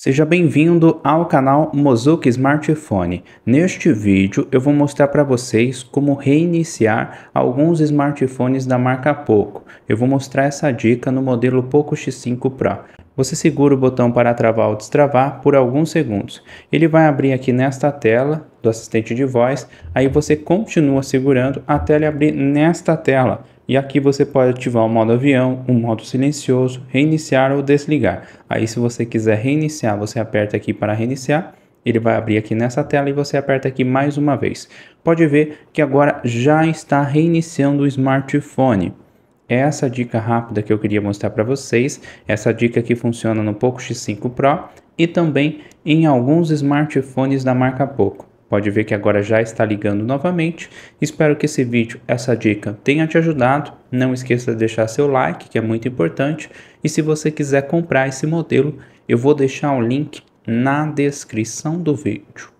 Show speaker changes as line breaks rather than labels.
Seja bem-vindo ao canal Mozuki Smartphone. Neste vídeo eu vou mostrar para vocês como reiniciar alguns smartphones da marca Poco. Eu vou mostrar essa dica no modelo Poco X5 Pro. Você segura o botão para travar ou destravar por alguns segundos. Ele vai abrir aqui nesta tela do assistente de voz, aí você continua segurando até ele abrir nesta tela e aqui você pode ativar o modo avião, o modo silencioso, reiniciar ou desligar. Aí se você quiser reiniciar, você aperta aqui para reiniciar, ele vai abrir aqui nessa tela e você aperta aqui mais uma vez. Pode ver que agora já está reiniciando o smartphone. Essa dica rápida que eu queria mostrar para vocês, essa dica que funciona no Poco X5 Pro e também em alguns smartphones da marca Poco. Pode ver que agora já está ligando novamente. Espero que esse vídeo, essa dica tenha te ajudado. Não esqueça de deixar seu like, que é muito importante. E se você quiser comprar esse modelo, eu vou deixar o link na descrição do vídeo.